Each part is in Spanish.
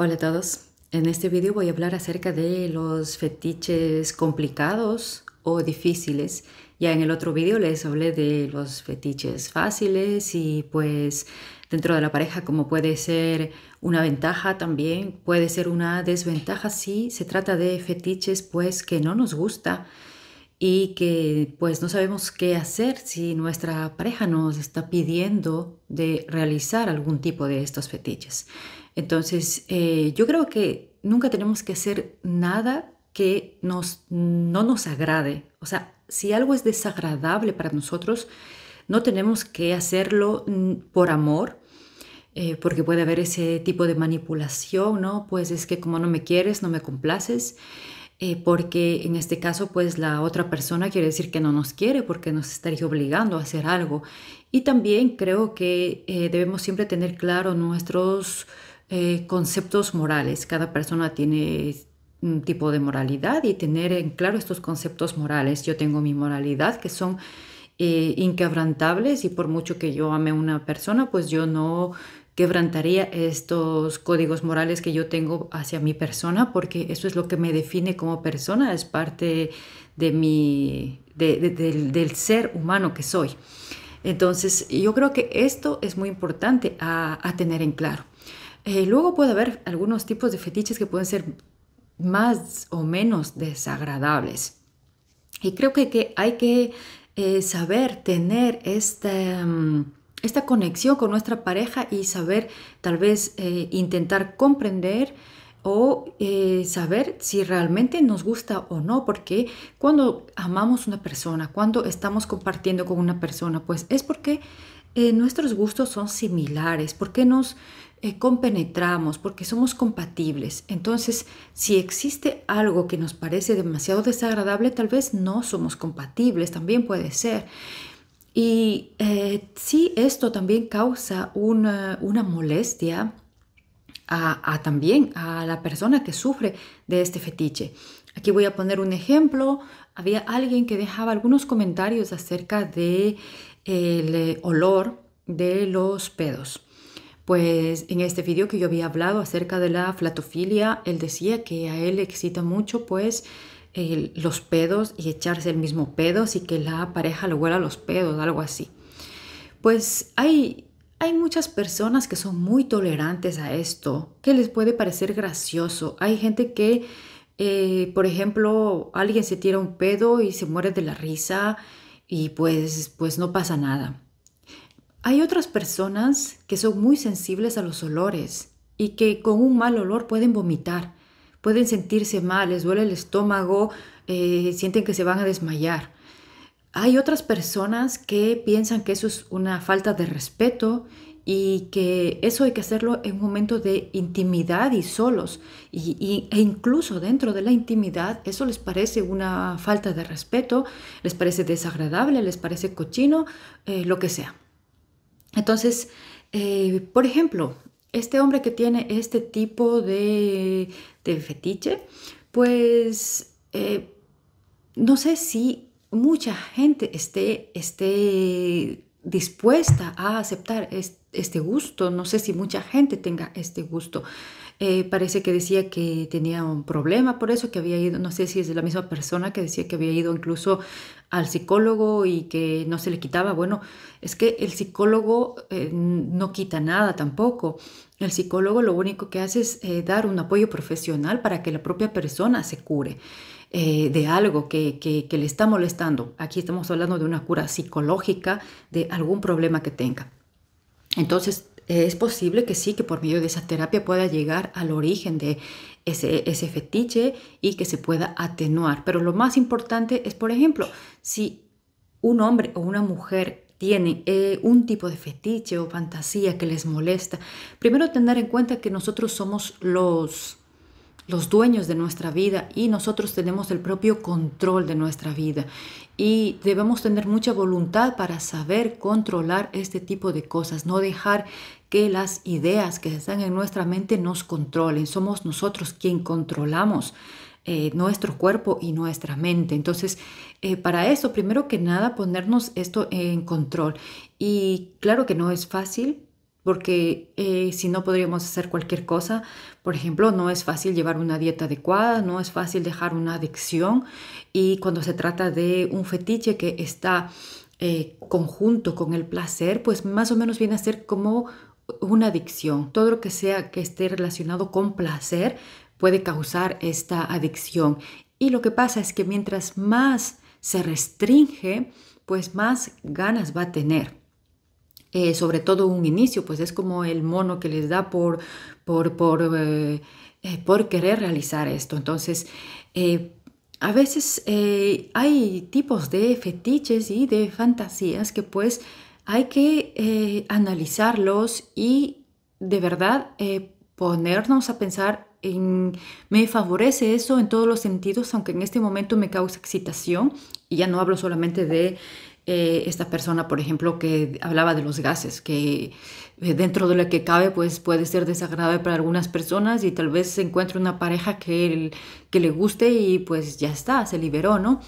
Hola a todos. En este vídeo voy a hablar acerca de los fetiches complicados o difíciles. Ya en el otro vídeo les hablé de los fetiches fáciles y pues dentro de la pareja como puede ser una ventaja también, puede ser una desventaja si se trata de fetiches pues que no nos gusta y que pues no sabemos qué hacer si nuestra pareja nos está pidiendo de realizar algún tipo de estos fetiches. Entonces, eh, yo creo que nunca tenemos que hacer nada que nos, no nos agrade. O sea, si algo es desagradable para nosotros, no tenemos que hacerlo mm, por amor, eh, porque puede haber ese tipo de manipulación, ¿no? Pues es que como no me quieres, no me complaces, eh, porque en este caso, pues la otra persona quiere decir que no nos quiere, porque nos estaría obligando a hacer algo. Y también creo que debemos siempre tener claro nuestros eh, conceptos morales. Cada persona tiene un tipo de moralidad y tener en claro estos conceptos morales. Yo tengo mi moralidad que son eh, inquebrantables y por mucho que yo ame a una persona, pues yo no quebrantaría estos códigos morales que yo tengo hacia mi persona porque eso es lo que me define como persona, es parte de mi, del, ser humano que soy. Entonces yo creo que esto es muy importante a tener en claro. Eh, luego puede haber algunos tipos de fetiches que pueden ser más o menos desagradables. Y creo que, hay que eh, saber tener esta, mm, esta, conexión con nuestra pareja y saber tal vez eh, intentar comprender o saber si realmente nos gusta o no, porque cuando amamos una persona, cuando estamos compartiendo con una persona, pues es porque eh, nuestros gustos son similares, por qué nos eh, compenetramos, porque somos compatibles. Entonces, si existe algo que nos parece demasiado desagradable, tal vez no somos compatibles, también puede ser. Y si eh, sí, esto también causa una, molestia a, también a la persona que sufre de este fetiche. Aquí voy a poner un ejemplo. Había alguien que dejaba algunos comentarios acerca de el eh, olor de los pedos. Pues en este vídeo que yo había hablado acerca de la flatofilia, él decía que a él le excita mucho pues los pedos y echarse el mismo pedo, así que la pareja lo huela los pedos, algo así. Pues hay, hay muchas personas que son muy tolerantes a esto, que les puede parecer gracioso. Hay gente que, eh, por ejemplo, alguien se tira un pedo y se muere de la risa y pues, pues no pasa nada. Hay otras personas que son muy sensibles a los olores y que con un mal olor pueden vomitar, pueden sentirse mal, les duele el estómago, eh, sienten que se van a desmayar. Hay otras personas que piensan que eso es una falta de respeto y que eso hay que hacerlo en un momento de intimidad y solos. Y, e incluso dentro de la intimidad eso les parece una falta de respeto, les parece desagradable, les parece cochino, eh, lo que sea. Entonces, eh, por ejemplo, este hombre que tiene este tipo de, de fetiche, pues eh, no sé si mucha gente esté, esté dispuesta a aceptar este este gusto, no sé si mucha gente tenga este gusto. Eh, parece que decía que tenía un problema por eso, que había ido, no sé si es de la misma persona que decía que había ido incluso al psicólogo y que no se le quitaba. Bueno, es que el psicólogo eh, no quita nada tampoco. El psicólogo lo único que hace es eh, dar un apoyo profesional para que la propia persona se cure. de algo que le está molestando. Aquí estamos hablando de una cura psicológica de algún problema que tenga. Entonces, es posible que sí, que por medio de esa terapia pueda llegar al origen de ese, fetiche y que se pueda atenuar. Pero lo más importante es, por ejemplo, si un hombre o una mujer tiene eh, un tipo de fetiche o fantasía que les molesta, primero tener en cuenta que nosotros somos los los dueños de nuestra vida y nosotros tenemos el propio control de nuestra vida. Y debemos tener mucha voluntad para saber controlar este tipo de cosas, no dejar que las ideas que están en nuestra mente nos controlen. Somos nosotros quien controlamos eh, nuestro cuerpo y nuestra mente. Entonces, eh, para eso, primero que nada, ponernos esto en control. Y claro que no es fácil, porque eh, si no podríamos hacer cualquier cosa. Por ejemplo, no es fácil llevar una dieta adecuada, no es fácil dejar una adicción y cuando se trata de un fetiche que está eh, conjunto con el placer, pues más o menos viene a ser como una adicción. Todo lo que sea que esté relacionado con placer puede causar esta adicción. Y lo que pasa es que mientras más se restringe, pues más ganas va a tener. Eh, sobre todo un inicio, pues es como el mono que les da por, por, por, eh, eh, por querer realizar esto. Entonces, a veces hay tipos de fetiches y de fantasías que pues hay que analizarlos y de verdad ponernos a pensar en, me favorece eso en todos los sentidos, aunque en este momento me causa excitación, y ya no hablo solamente de eh, esta persona, por ejemplo, que hablaba de los gases, que eh, dentro de lo que cabe pues puede ser desagradable para algunas personas y tal vez se encuentre una pareja que, él que le guste y pues ya está, se liberó, ¿no?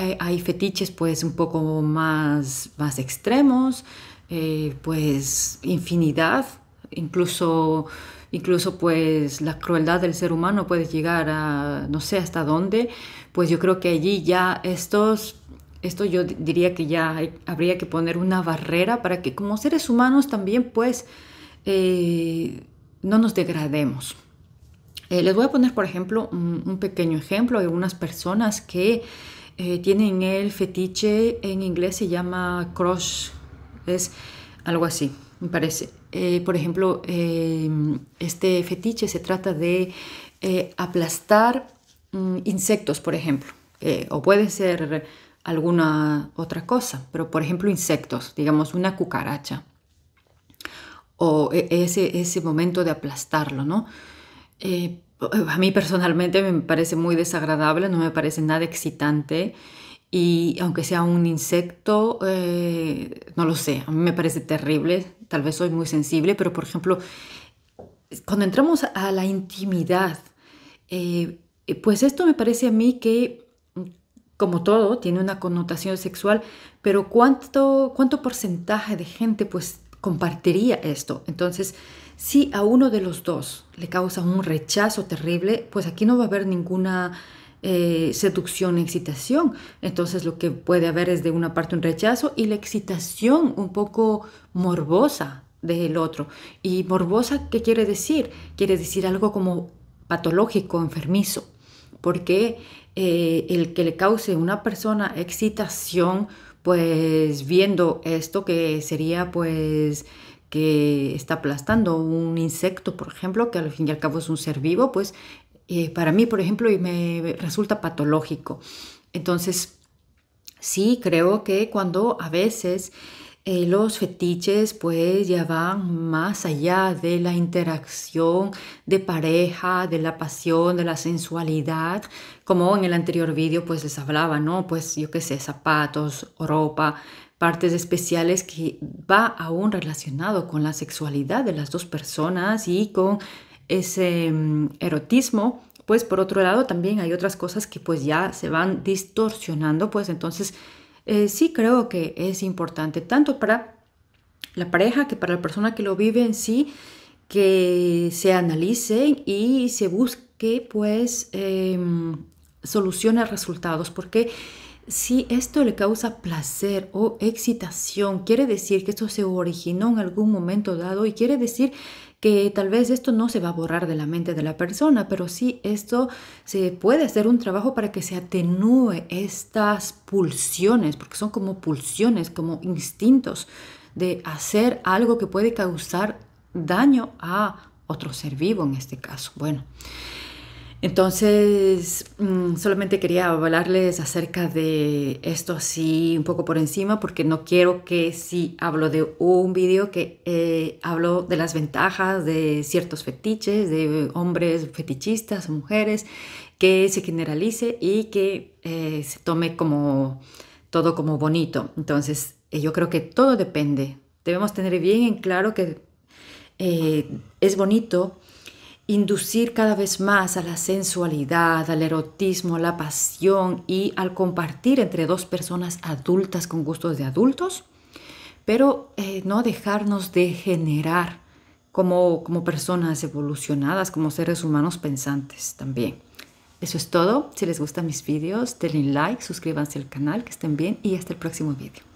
Eh, hay fetiches pues un poco más, más extremos, pues infinidad, incluso incluso pues la crueldad del ser humano puede llegar a no sé hasta dónde, pues yo creo que allí ya estos esto yo diría que ya habría que poner una barrera para que como seres humanos también pues eh, no nos degrademos. Eh, les voy a poner por ejemplo un, pequeño ejemplo de unas personas que eh, tienen el fetiche, en inglés se llama crush, es algo así, me parece. por ejemplo, em, este fetiche se trata de aplastar mm, insectos, por ejemplo, o puede ser alguna otra cosa, pero por ejemplo insectos, digamos una cucaracha, o e, ese, ese momento de aplastarlo, ¿no? Eh, a mí personalmente me parece muy desagradable, no me parece nada excitante y aunque sea un insecto, eh, no lo sé, a mí me parece terrible, tal vez soy muy sensible, pero por ejemplo, cuando entramos a la intimidad, eh, pues esto me parece a mí que como todo, tiene una connotación sexual, pero ¿cuánto, cuánto porcentaje de gente pues compartiría esto? Entonces, si a uno de los dos le causa un rechazo terrible, pues aquí no va a haber ninguna eh, seducción, excitación. Entonces lo que puede haber es de una parte un rechazo y la excitación un poco morbosa del otro. ¿Y morbosa qué quiere decir? Quiere decir algo como patológico, enfermizo. Porque eh, el que le cause una persona excitación, pues viendo esto que sería pues que está aplastando un insecto, por ejemplo, que al fin y al cabo es un ser vivo, pues eh, para mí, por ejemplo, y me resulta patológico. Entonces, sí creo que cuando a veces eh, los fetiches pues ya van más allá de la interacción de pareja, de la pasión, de la sensualidad, como en el anterior vídeo pues les hablaba, ¿no? Pues yo qué sé, zapatos, ropa, partes especiales que va aún relacionado con la sexualidad de las dos personas y con ese mm, erotismo. Pues por otro lado también hay otras cosas que pues ya se van distorsionando, pues entonces eh, sí creo que es importante, tanto para la pareja que para la persona que lo vive en sí, que se analicen y se busque pues eh, resultados, porque si esto le causa placer o excitación, quiere decir que esto se originó en algún momento dado y quiere decir que tal vez esto no se va a borrar de la mente de la persona, pero sí esto se puede hacer un trabajo para que se atenúe estas pulsiones, porque son como pulsiones, como instintos de hacer algo que puede causar daño a otro ser vivo en este caso. Bueno. Entonces, mm, solamente quería hablarles acerca de esto así un poco por encima, porque no quiero que si hablo de un vídeo que eh, hablo de las ventajas de ciertos fetiches, de hombres fetichistas, mujeres, que se generalice y que eh, se tome como todo como bonito. Entonces, eh, yo creo que todo depende. Debemos tener bien en claro que es bonito inducir cada vez más a la sensualidad, al erotismo, a la pasión y al compartir entre dos personas adultas con gustos de adultos, pero eh, no dejarnos de generar como, como personas evolucionadas, como seres humanos pensantes también. Eso es todo. Si les gustan mis vídeos, denle like, suscríbanse al canal, que estén bien y hasta el próximo vídeo.